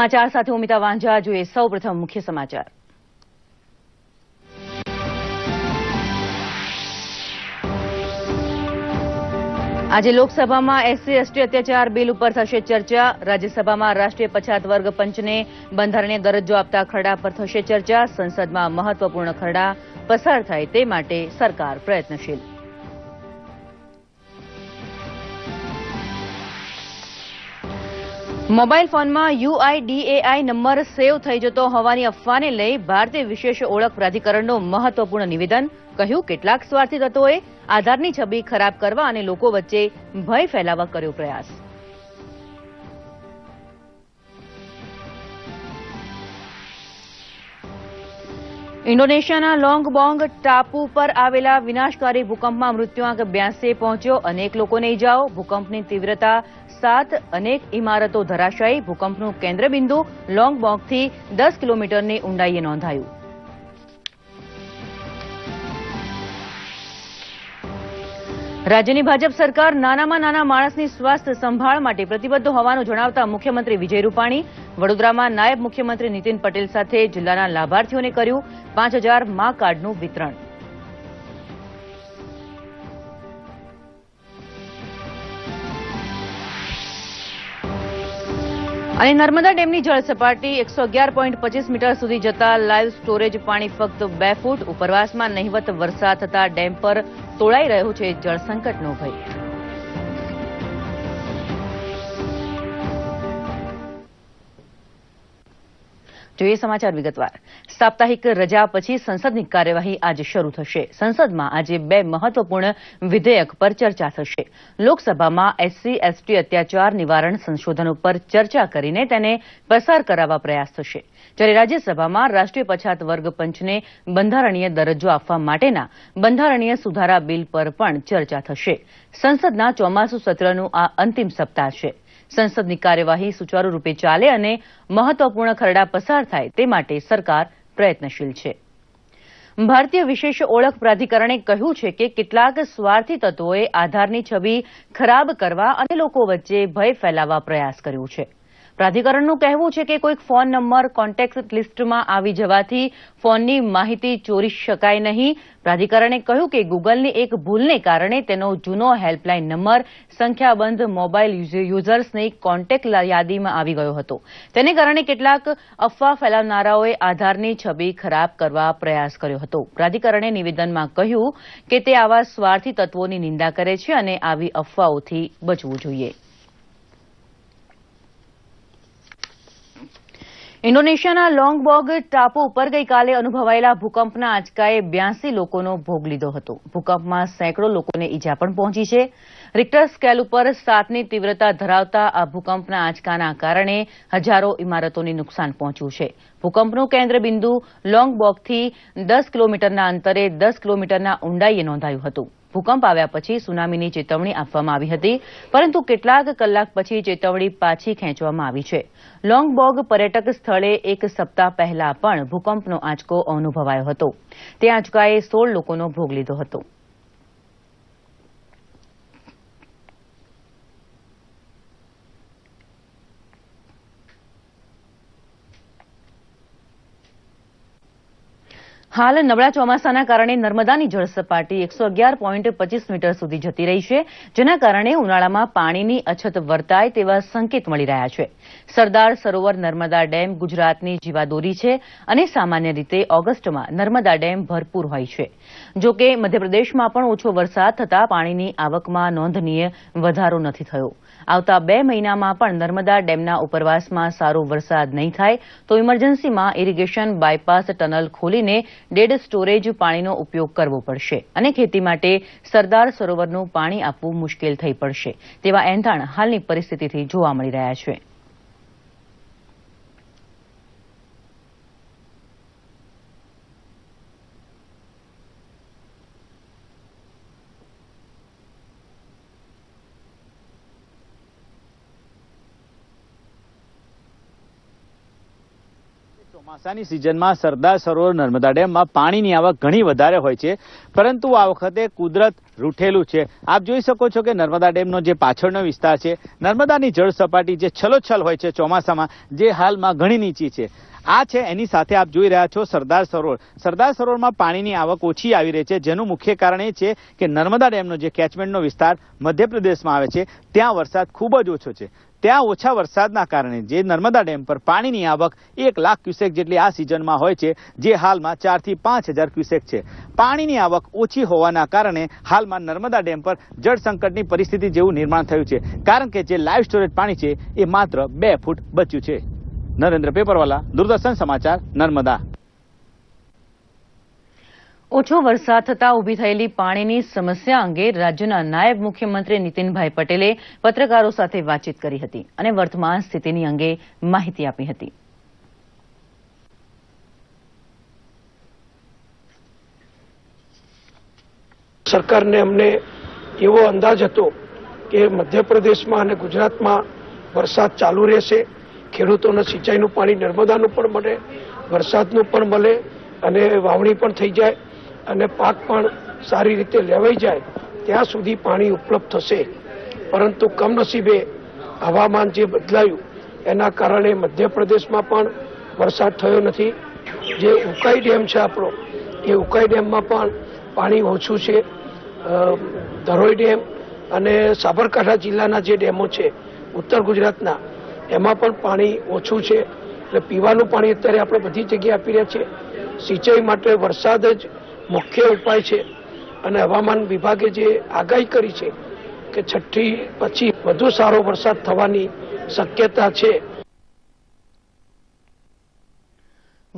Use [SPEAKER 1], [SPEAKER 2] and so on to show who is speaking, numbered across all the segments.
[SPEAKER 1] સમાચાર સાથે ઉમિતા વાંઝા જોઈએ સૌપ્રથમ મુખ્ય સમાચાર આજે લોકસભામાં એસસી એસટી અત્યાચાર બિલ ઉપર થશે ચર્ચા રાજ્યસભામાં રાષ્ટ્રીય પછાત વર્ગ પંચને બંધારણીય દરજ્જો આપતા ખરડા પર થશે ચર્ચા સંસદમાં મહત્વપૂર્ણ ખરડા પસાર થાય તે માટે સરકાર પ્રયત્નશીલ મોબાઈલ ફોનમાં યુઆઈડીએઆઈ નંબર સેવ થઈ જતો હોવાની અફવાને લઈ ભારતીય વિશેષ ઓળખ પ્રાધિકરણનું મહત્વપૂર્ણ નિવેદન કહ્યું કેટલાક સ્વાર્થી તત્વોએ આધારની છબી ખરાબ કરવા અને લોકો વચ્ચે ભય ફેલાવવા કર્યો પ્રયાસ ઇન્ડોનેશિયાના લોંગ બોંગ ટાપુ પર આવેલા વિનાશકારી ભૂકંપમાં મૃત્યુઆંક બ્યાસી પહોંચ્યો અનેક લોકોને ઇજાઓ ભૂકંપની તીવ્રતા સાત અનેક ઇમારતો ધરાશાયી ભૂકંપનું કેન્દ્રબિંદુ લોંગબોંગથી દસ કિલોમીટરની ઊંડાઈએ નોંધાયું રાજ્યની ભાજપ સરકાર નાનામાં નાના માણસની સ્વાસ્થ્ય સંભાળ માટે પ્રતિબદ્ધ હોવાનું જણાવતા મુખ્યમંત્રી વિજય રૂપાણી વડોદરામાં નાયબ મુખ્યમંત્રી નીતિન પટેલ સાથે જિલ્લાના લાભાર્થીઓને કર્યું પાંચ હજાર મા કાર્ડનું વિતરણ અને નર્મદા ડેમની જળ સપાટી એકસો મીટર સુધી જતા લાઈવ સ્ટોરેજ પાણી ફક્ત બે ફૂટ ઉપરવાસમાં નહીવત વરસાદ થતા ડેમ પર તોળાઈ રહ્યો છે જળસંકટનો ભય જોઈએ સમાચાર વિગતવાર સાપ્તાહિક રજા પછી સંસદની કાર્યવાહી આજે શરૂ થશે સંસદમાં આજે બે મહત્વપૂર્ણ વિધેયક પર ચર્ચા થશે લોકસભામાં એસસી એસટી અત્યાચાર નિવારણ સંશોધન ઉપર ચર્ચા કરીને તેને પસાર કરાવવા પ્રયાસ થશે જ્યારે રાજ્યસભામાં રાષ્ટ્રીય પછાત વર્ગ પંચને બંધારણીય દરજ્જો આપવા માટેના બંધારણીય સુધારા બિલ પર પણ ચર્ચા થશે સંસદના ચોમાસુ સત્રનું આ અંતિમ સપ્તાહ છે સંસદની કાર્યવાહી સુચારુરૂપે ચાલે અને મહત્વપૂર્ણ ખરડા પસાર થાય તે માટે સરકાર પ્રયત્નશીલ છે ભારતીય વિશેષ ઓળખ પ્રાધિકરણે કહ્યું છે કે કેટલાક સ્વાર્થી તત્વોએ આધારની છબી ખરાબ કરવા અને લોકો વચ્ચે ભય ફેલાવવા પ્રયાસ કર્યો છે પ્રાધિકરણનું કહેવું છે કે કોઈક ફોન નંબર કોન્ટેક્ટ લિસ્ટમાં આવી જવાથી ફોનની માહિતી ચોરી શકાય નહીં પ્રાધિકરણે કહ્યું કે ગૂગલની એક ભૂલને કારણે તેનો જૂનો હેલ્પલાઇન નંબર સંખ્યાબંધ મોબાઈલ યુઝર્સની કોન્ટેક્ટ યાદીમાં આવી ગયો હતો તેને કારણે કેટલાક અફવા ફેલાવનારાઓએ આધારની છબી ખરાબ કરવા પ્રયાસ કર્યો હતો પ્રાધિકરણે નિવેદનમાં કહ્યું કે તે આવા સ્વાર્થી તત્વોની નિંદા કરે છે અને આવી અફવાઓથી બચવું જોઈએ ઇન્ડોનેશિયાના લોંગબોગ ટાપુ ઉપર ગઈકાલે અનુભવાયેલા ભૂકંપના આંચકાએ બ્યાસી લોકોનો ભોગ લીધો હતો ભૂકંપમાં સેંકડો લોકોને ઇજા પણ પહોંચી છે રિક્ટર સ્કેલ ઉપર સાતની તીવ્રતા ધરાવતા આ ભૂકંપના આંચકાના કારણે હજારો ઇમારતોને નુકસાન પહોંચ્યું છે ભૂકંપનું કેન્દ્રબિંદુ લોંગબોગથી દસ કિલોમીટરના અંતરે દસ કિલોમીટરના ઊંડાઈએ નોંધાયું હતું ભૂકંપ આવ્યા પછી સુનામીની ચેતવણી આપવામાં આવી હતી પરંતુ કેટલાક કલાક પછી ચેતવણી પાછી ખેંચવામાં આવી છે લોંગબોગ પર્યટક સ્થળે એક સપ્તાહ પહેલા પણ ભૂકંપનો આંચકો અનુભવાયો હતો તે આંચકાએ સોળ લોકોનો ભોગ લીધો હતો હાલ નબળા ચોમાસાના કારણે નર્મદાની જળસપાટી એકસો અગિયાર પોઈન્ટ પચીસ મીટર સુધી જતી રહી છે જેના કારણે ઉનાળામાં પાણીની અછત વર્તાય તેવા સંકેત મળી રહ્યા છે સરદાર સરોવર નર્મદા ડેમ ગુજરાતની જીવાદોરી છે અને સામાન્ય રીતે ઓગસ્ટમાં નર્મદા ડેમ ભરપૂર હોય છે જોકે મધ્યપ્રદેશમાં પણ ઓછો વરસાદ થતાં પાણીની આવકમાં નોંધનીય વધારો નથી થયો આવતા બે મહિનામાં પણ નર્મદા ડેમના ઉપરવાસમાં સારો વરસાદ નહીં થાય તો ઇમરજન્સીમાં ઇરિગેશન બાયપાસ ટનલ ખોલીને ડેડ સ્ટોરેજ પાણીનો ઉપયોગ કરવો પડશે અને ખેતી માટે સરદાર સરોવરનું પાણી આપવું મુશ્કેલ થઈ પડશે તેવા એંધાણ હાલની પરિસ્થિતિથી જોવા મળી રહ્યા છે
[SPEAKER 2] ચોમાસાની સિઝનમાં સરદાર સરોવર નર્મદા ડેમમાં પાણીની આવક ઘણી વધારે હોય છે પરંતુ આ વખતે કુદરત રૂઠેલું છે આપ જોઈ શકો છો કે નર્મદા ડેમનો જે પાછળનો વિસ્તાર છે નર્મદાની જળ સપાટી જે છલોછલ હોય છે ચોમાસામાં જે હાલમાં ઘણી નીચી છે આ છે એની સાથે આપ જોઈ રહ્યા છો સરદાર સરોવર સરદાર સરોવરમાં પાણીની આવક ઓછી આવી રહી છે જેનું મુખ્ય કારણ એ છે કે નર્મદા ડેમનો જે કેચમેન્ટનો વિસ્તાર મધ્યપ્રદેશમાં આવે છે ત્યાં વરસાદ ખૂબ જ ઓછો છે ત્યાં ઓછા વરસાદના કારણે જે નર્મદા ડેમ પર પાણીની આવક એક લાખ ક્યુસેક જેટલી આ સિઝનમાં હોય છે જે હાલમાં ચારથી પાંચ હજાર ક્યુસેક છે પાણીની આવક ઓછી હોવાના કારણે હાલમાં નર્મદા ડેમ પર જળ સંકટની પરિસ્થિતિ જેવું નિર્માણ થયું છે કારણ કે જે લાઈવ સ્ટોરેજ પાણી છે એ માત્ર બે ફૂટ બચ્યું છે નરેન્દ્ર પેપરવાલા દૂરદર્શન સમાચાર નર્મદા
[SPEAKER 1] ઓછો વરસાદ થતાં ઉભી થયેલી પાણીની સમસ્યા અંગે રાજ્યના નાયબ મુખ્યમંત્રી નીતિનભાઈ પટેલે પત્રકારો સાથે વાતચીત કરી હતી અને વર્તમાન સ્થિતિની અંગે માહિતી આપી હતી
[SPEAKER 2] સરકારને અમને એવો અંદાજ હતો કે મધ્યપ્રદેશમાં અને ગુજરાતમાં વરસાદ ચાલુ રહેશે ખેડૂતોને સિંચાઈનું પાણી નર્મદાનું પણ મળે વરસાદનું પણ મળે અને વાવણી પણ થઈ જાય અને પાક પણ સારી રીતે લેવાઈ જાય ત્યાં સુધી પાણી ઉપલબ્ધ થશે પરંતુ કમનસીબે હવામાન જે બદલાયું એના કારણે મધ્યપ્રદેશમાં પણ વરસાદ થયો નથી જે ઉકાઈ ડેમ છે આપણો એ ઉકાઈ ડેમમાં પણ પાણી ઓછું છે ધરોઈ ડેમ અને સાબરકાંઠા જિલ્લાના જે ડેમો છે ઉત્તર ગુજરાતના એમાં પણ પાણી ઓછું છે એટલે પીવાનું પાણી અત્યારે આપણે બધી જગ્યાએ આપી રહ્યા છીએ સિંચાઈ માટે વરસાદ જ મુખ્ય ઉપાય છે અને હવામાન વિભાગે જે આગાહી કરી છે કે છઠ્ઠી પછી વધુ સારો વરસાદ થવાની શક્યતા છે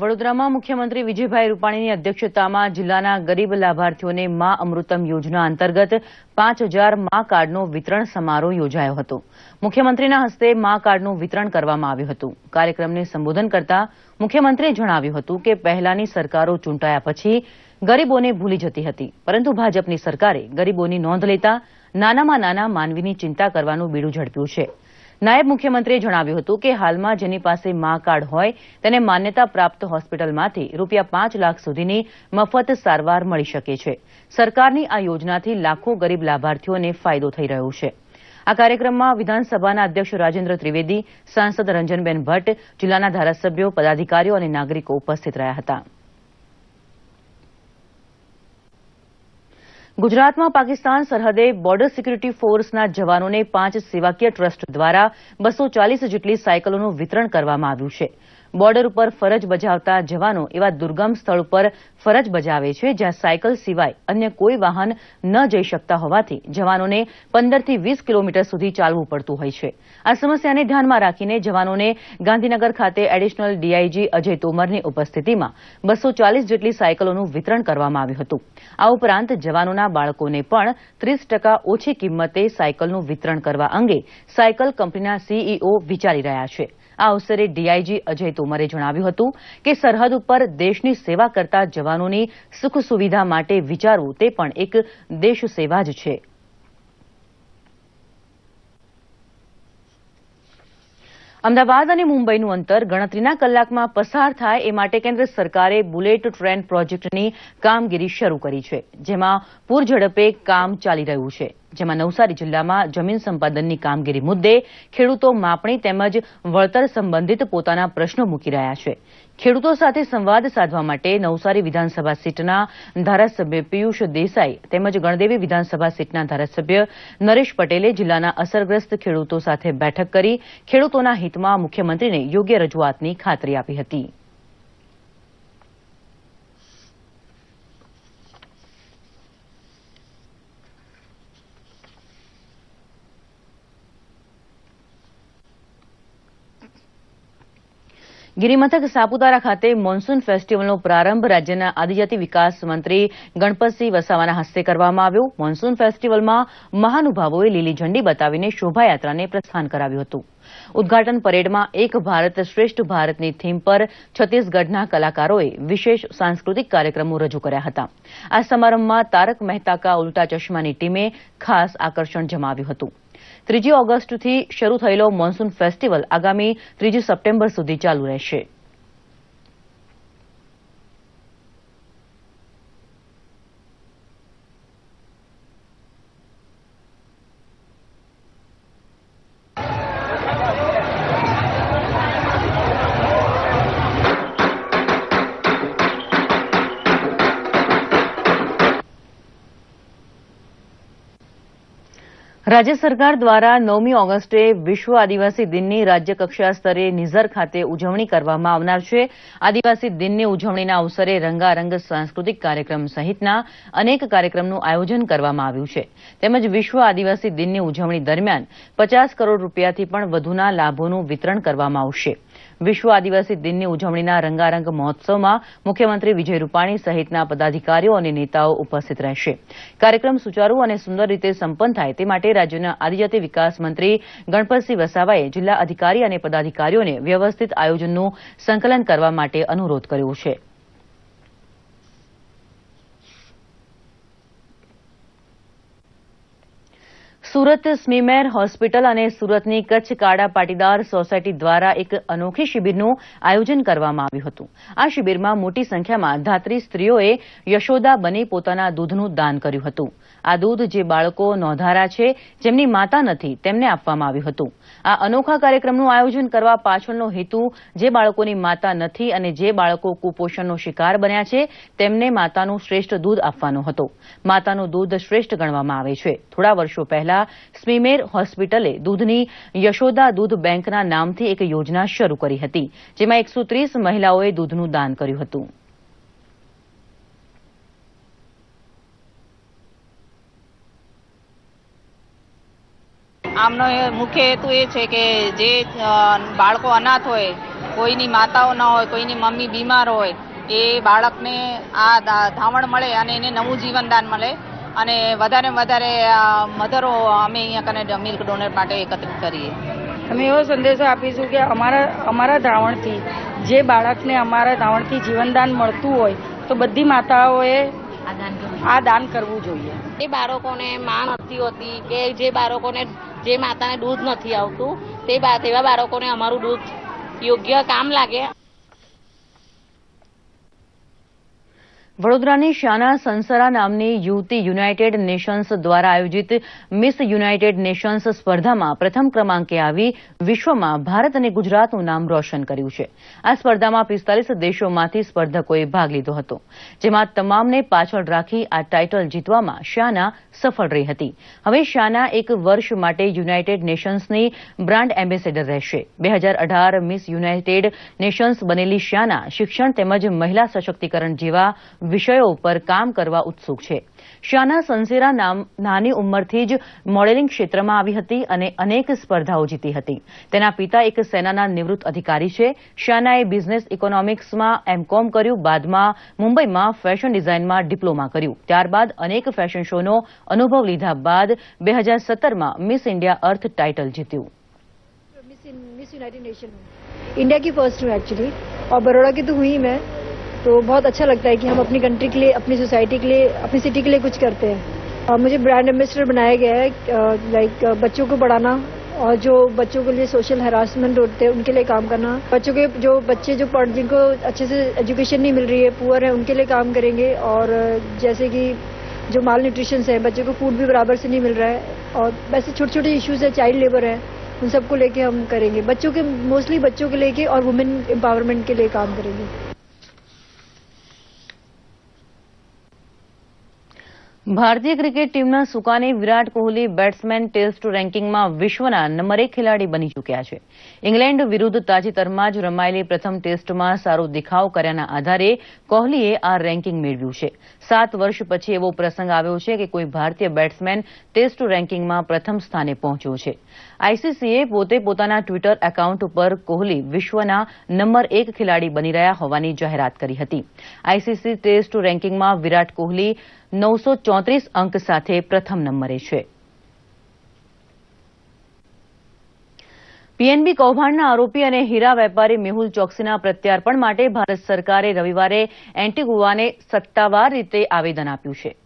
[SPEAKER 1] વડોદરામાં મુખ્યમંત્રી વિજયભાઈ રૂપાણીની અધ્યક્ષતામાં જિલ્લાના ગરીબ લાભાર્થીઓને મા અમૃતમ યોજના અંતર્ગત પાંચ હજાર મા કાર્ડનો વિતરણ સમારોહ યોજાયો હતો મુખ્યમંત્રીના હસ્તે મા કાર્ડનું વિતરણ કરવામાં આવ્યું હતું કાર્યક્રમને સંબોધન કરતા મુખ્યમંત્રીએ જણાવ્યું હતું કે પહેલાની સરકારો ચૂંટાયા પછી ગરીબોને ભૂલી જતી હતી પરંતુ ભાજપની સરકારે ગરીબોની નોંધ લેતા નાનામાં નાના માનવીની ચિંતા કરવાનું બીડું ઝડપ્યું છે નાયબ મુખ્યમંત્રીએ જણાવ્યું હતું કે હાલમાં જેની પાસે મા કાર્ડ હોય તેને માન્યતા પ્રાપ્ત હોસ્પિટલમાંથી રૂપિયા પાંચ લાખ સુધીની મફત સારવાર મળી શકે છે સરકારની આ યોજનાથી લાખો ગરીબ લાભાર્થીઓને ફાયદો થઈ રહ્યો છે આ કાર્યક્રમમાં વિધાનસભાના અધ્યક્ષ રાજેન્દ્ર ત્રિવેદી સાંસદ રંજનબેન ભટ્ટ જિલ્લાના ધારાસભ્યો પદાધિકારીઓ અને નાગરિકો ઉપસ્થિત રહ્યા હતા ગુજરાતમાં પાકિસ્તાન સરહદે બોર્ડર સિક્યુરિટી ફોર્સના જવાનોને પાંચ સેવાકીય ટ્રસ્ટ દ્વારા બસો ચાલીસ જેટલી સાયકલોનું વિતરણ કરવામાં આવ્યું છે બોર્ડર ઉપર ફરજ બજાવતા જવાનો એવા દુર્ગમ સ્થળ ઉપર ફરજ બજાવે છે જ્યાં સાયકલ સિવાય અન્ય કોઈ વાહન ન જઈ શકતા હોવાથી જવાનોને પંદરથી વીસ કિલોમીટર સુધી ચાલવું પડતું હોય છે આ સમસ્યાને ધ્યાનમાં રાખીને જવાનોને ગાંધીનગર ખાતે એડિશનલ ડીઆઈજી અજય તોમરની ઉપસ્થિતિમાં બસો જેટલી સાયકલોનું વિતરણ કરવામાં આવ્યું હતું આ ઉપરાંત જવાનોના બાળકોને પણ ત્રીસ ઓછી કિંમતે સાયકલનું વિતરણ કરવા અંગે સાયકલ કંપનીના સીઈઓ વિચારી રહ્યા છે આ અવસરે ડીઆઈજી અજય તોમરે જણાવ્યું હતું કે સરહદ ઉપર દેશની સેવા કરતા જવાનોની સુખ સુવિધા માટે વિચારવું તે પણ એક દેશ સેવા જ છે અમદાવાદ અને મુંબઈનું અંતર ગણતરીના કલાકમાં પસાર થાય એ માટે કેન્દ્ર સરકારે બુલેટ ટ્રેન પ્રોજેક્ટની કામગીરી શરૂ કરી છે જેમાં પૂરઝડપે કામ ચાલી રહ્યું છે જેમાં નવસારી જિલ્લામાં જમીન સંપાદનની કામગીરી મુદ્દે ખેડૂતો માપણી તેમજ વળતર સંબંધિત પોતાના પ્રશ્નો મૂકી રહ્યા છે ખેડૂતો સાથે સંવાદ સાધવા માટે નવસારી વિધાનસભા સીટના ધારાસભ્ય પિયુષ દેસાઈ તેમજ ગણદેવી વિધાનસભા સીટના ધારાસભ્ય નરેશ પટેલે જિલ્લાના અસરગ્રસ્ત ખેડૂતો સાથે બેઠક કરી ખેડૂતોના હિતમાં મુખ્યમંત્રીને યોગ્ય રજૂઆતની ખાતરી આપી હતી ગિરિમથક સાપુતારા ખાતે મોન્સૂન ફેસ્ટિવલનો પ્રારંભ રાજ્યના આદિજાતિ વિકાસ મંત્રી ગણપતસિંહ વસાવાના હસ્તે કરવામાં આવ્યો મોન્સૂન ફેસ્ટિવલમાં મહાનુભાવોએ લીલી ઝંડી બતાવીને શોભાયાત્રાને પ્રસ્થાન કરાવ્યું હતું ઉદઘાટન પરેડમાં એક ભારત શ્રેષ્ઠ ભારતની થીમ પર છત્તીસગઢના કલાકારોએ વિશેષ સાંસ્કૃતિક કાર્યક્રમો રજૂ કર્યા હતા આ સમારંભમાં તારક મહેતા કા ઉલ્ટા ચશ્માની ટીમે ખાસ આકર્ષણ જમાવ્યું હતું ત્રીજી ઓગસ્ટથી શરૂ થયેલો મોન્સૂન ફેસ્ટિવલ આગામી ત્રીજી સપ્ટેમ્બર સુધી ચાલુ રહેશે રાજ્ય સરકાર દ્વારા નવમી ઓગસ્ટે વિશ્વ આદિવાસી દિનની રાજ્યકક્ષા સ્તરે નિઝર ખાતે ઉજવણી કરવામાં આવનાર છે આદિવાસી દિનની ઉજવણીના અવસરે રંગારંગ સાંસ્કૃતિક કાર્યક્રમ સહિતના અનેક કાર્યક્રમનું આયોજન કરવામાં આવ્યું છે તેમજ વિશ્વ આદિવાસી દિનની ઉજવણી દરમિયાન પચાસ કરોડ રૂપિયાથી પણ વધુના લાભોનું વિતરણ કરવામાં આવશે વિશ્વ આદિવાસી દિનની ઉજવણીના રંગારંગ મહોત્સવમાં મુખ્યમંત્રી વિજય રૂપાણી સહિતના પદાધિકારીઓ અને નેતાઓ ઉપસ્થિત રહેશે કાર્યક્રમ સુચારુ અને સુંદર રીતે સંપન્ન થાય તે માટે રાજ્યના આદિજાતિ વિકાસ મંત્રી ગણપતસિંહ વસાવાએ જિલ્લા અધિકારી અને પદાધિકારીઓને વ્યવસ્થિત આયોજનનું સંકલન કરવા માટે અનુરોધ કર્યો છે સુરત સ્મીમેર હોસ્પિટલ અને સુરતની કચ્છ કાળા પાટીદાર સોસાયટી દ્વારા એક અનોખી શિબિરનું આયોજન કરવામાં આવ્યું હતું આ શિબિરમાં મોટી સંખ્યામાં ધાત્રી સ્ત્રીઓએ યશોદા બની પોતાના દૂધનું દાન કર્યું હતું આ દૂધ જે બાળકો નોંધારા છે જેમની માતા નથી તેમને આપવામાં આવ્યું હતું આ અનોખા કાર્યક્રમનું આયોજન કરવા પાછળનો હેતુ જે બાળકોની માતા નથી અને જે બાળકો કુપોષણનો શિકાર બન્યા છે તેમને માતાનું શ્રેષ્ઠ દૂધ આપવાનો હતો માતાનું દૂધ શ્રેષ્ઠ ગણવામાં આવે છે થોડા વર્ષો પહેલા સ્મીમેર હોસ્પિટલે દૂધની યશોદા દૂધ બેંકના નામથી એક યોજના શરૂ કરી હતી જેમાં એકસો મહિલાઓએ દૂધનું દાન કર્યું હતું આમનો મુખ્ય હેતુ એ છે કે જે બાળકો અનાથ હોય કોઈની માતાઓ ના હોય કોઈની મમ્મી બીમાર હોય એ બાળકને આ ધાવણ મળે અને એને નવું જીવનદાન મળે અને વધારે વધારે મધરો અમે અહીંયા કને મિલ્ક ડોનર માટે એકત્રિત કરીએ અમે એવો સંદેશો આપીશું કે અમારા અમારા ધાવણથી જે બાળકને અમારા ધાવણથી જીવનદાન મળતું હોય તો બધી માતાઓએ આ દાન કરવું જોઈએ
[SPEAKER 2] એ બાળકોને માં નથી હોતી કે જે બાળકોને જે માતાને દૂધ નથી આવતું તે તેવા બાળકોને અમારું દૂધ યોગ્ય કામ લાગે
[SPEAKER 1] વડોદરાની શાના સંસરા નામની યુવતી યુનાઇટેડ નેશન્સ દ્વારા આયોજિત મિસ યુનાઇટેડ નેશન્સ સ્પર્ધામાં પ્રથમ ક્રમાંકે આવી વિશ્વમાં ભારત અને ગુજરાતનું નામ રોશન કર્યું છે આ સ્પર્ધામાં પિસ્તાલીસ દેશોમાંથી સ્પર્ધકોએ ભાગ લીધો હતો જેમાં તમામને પાછળ રાખી આ ટાઇટલ જીતવામાં શાના સફળ રહી હતી હવે શાના એક વર્ષ માટે યુનાઇટેડ નેશન્સની બ્રાન્ડ એમ્બેસેડર રહેશે બે મિસ યુનાઇટેડ નેશન્સ બનેલી શાના શિક્ષણ તેમજ મહિલા સશક્તિકરણ જેવા વિષયો ઉપર કામ કરવા ઉત્સુક છે શાના સંસેરા નાની ઉંમરથી જ મોડેલિંગ ક્ષેત્રમાં આવી હતી અને અનેક સ્પર્ધાઓ જીતી હતી તેના પિતા એક સેનાના નિવૃત્ત અધિકારી છે શાનાએ બિઝનેસ ઇકોનોમિક્સમાં એમકોમ કર્યું બાદમાં મુંબઈમાં ફેશન ડિઝાઇનમાં ડિપ્લોમા કર્યું ત્યારબાદ અનેક ફેશન શોનો અનુભવ લીધા બાદ બે હજાર સત્તરમાં મિસ ઇન્ડિયા અર્થ ટાઇટલ જીત્યું
[SPEAKER 2] मिस यूनाइटेड नेशन इंडिया की फर्स्ट हूँ एक्चुअली और बड़ौदा की तो हुई मैं तो बहुत अच्छा लगता है कि हम अपनी कंट्री के लिए अपनी सोसाइटी के लिए अपनी सिटी के लिए कुछ करते हैं आ, मुझे ब्रांड एम्बेसडर बनाया गया है लाइक बच्चों को पढ़ाना और जो बच्चों के लिए सोशल हरासमेंट होते हैं उनके लिए काम करना बच्चों के जो बच्चे जो पढ़ जिनको अच्छे से एजुकेशन नहीं मिल रही है पुअर है उनके लिए काम करेंगे और जैसे कि जो माल न्यूट्रिशन है बच्चों को फूड भी बराबर से नहीं मिल रहा है और वैसे छोटे छोटे इश्यूज है चाइल्ड लेबर है उन सबको लेके हम करेंगे बच्चों के मोस्टली बच्चों के लेके और वुमेन एम्पावरमेंट के लिए काम करेंगे
[SPEAKER 1] ભારતીય ક્રિકેટ ટીમના સુકાની વિરાટ કોહલી બેટ્સમેન ટેસ્ટ રેન્કિંગમાં વિશ્વના નંબર એક ખેલાડી બની ચૂક્યા છે ઇંગ્લેન્ડ વિરુદ્ધ તાજેતરમાં જ રમાયેલી પ્રથમ ટેસ્ટમાં સારો દેખાવ કર્યાના આધારે કોહલીએ આ રેન્કિંગ મેળવ્યું છે સાત વર્ષ પછી એવો પ્રસંગ આવ્યો છે કે કોઈ ભારતીય બેટ્સમેન ટેસ્ટ રેન્કિંગમાં પ્રથમ સ્થાને પહોંચ્યો છે આઈસીસીએ પોતે પોતાના ટ્વિટર એકાઉન્ટ ઉપર કોહલી વિશ્વના નંબર એક ખેલાડી બની રહ્યા હોવાની જાહેરાત કરી હતી આઈસીસી ટેસ્ટ રેન્કિંગમાં વિરાટ કોહલી નવસો અંક સાથે પ્રથમ નંબરે છે પીએનબી કૌભાંડના આરોપી અને હીરા વેપારી મેહુલ ચોકસીના પ્રત્યાર્પણ માટે ભારત સરકારે રવિવારે એન્ટીગુવાને સત્તાવાર રીતે આવેદન આપ્યું છે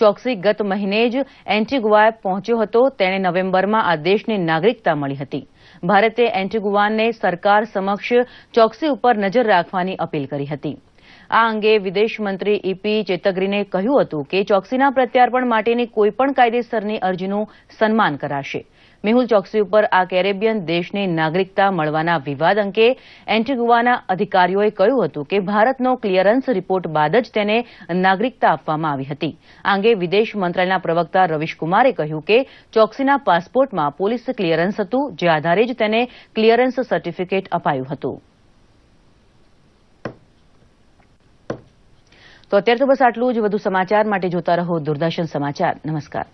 [SPEAKER 1] ચોકસી ગત મહિને જ એન્ટીગુઆ પહોંચ્યો હતો તેણે નવેમ્બરમાં આ દેશને નાગરિકતા મળી હતી ભારતે એન્ટીગુઆને સરકાર સમક્ષ ચોકસી ઉપર નજર રાખવાની અપીલ કરી હતી આ અંગે વિદેશમંત્રી ઈપી ચેતગરીને કહ્યું હતું કે ચોકસીના પ્રત્યાર્પણ માટેની કોઈપણ કાયદેસરની અરજીનું સન્માન કરાશે મેહુલ ચોકસી ઉપર આ કેરેબિયન દેશને નાગરિકતા મળવાના વિવાદ અંગે એન્ટીગુઆના અધિકારીઓએ કહ્યું હતું કે ભારતનો ક્લિયરન્સ રિપોર્ટ બાદ જ તેને નાગરિકતા આપવામાં આવી હતી આ અંગે વિદેશ મંત્રાલયના પ્રવક્તા રવિશકુમારે કહ્યું કે ચોકસીના પાસપોર્ટમાં પોલીસ ક્લિયરન્સ હતું જે આધારે જ તેને ક્લિયરન્સ સર્ટિફિકેટ અપાયું હતું તો અત્યારે તો બસ આટલું જ વધુ સમાચાર માટે જોતા રહો દૂરદર્શન સમાચાર નમસ્કાર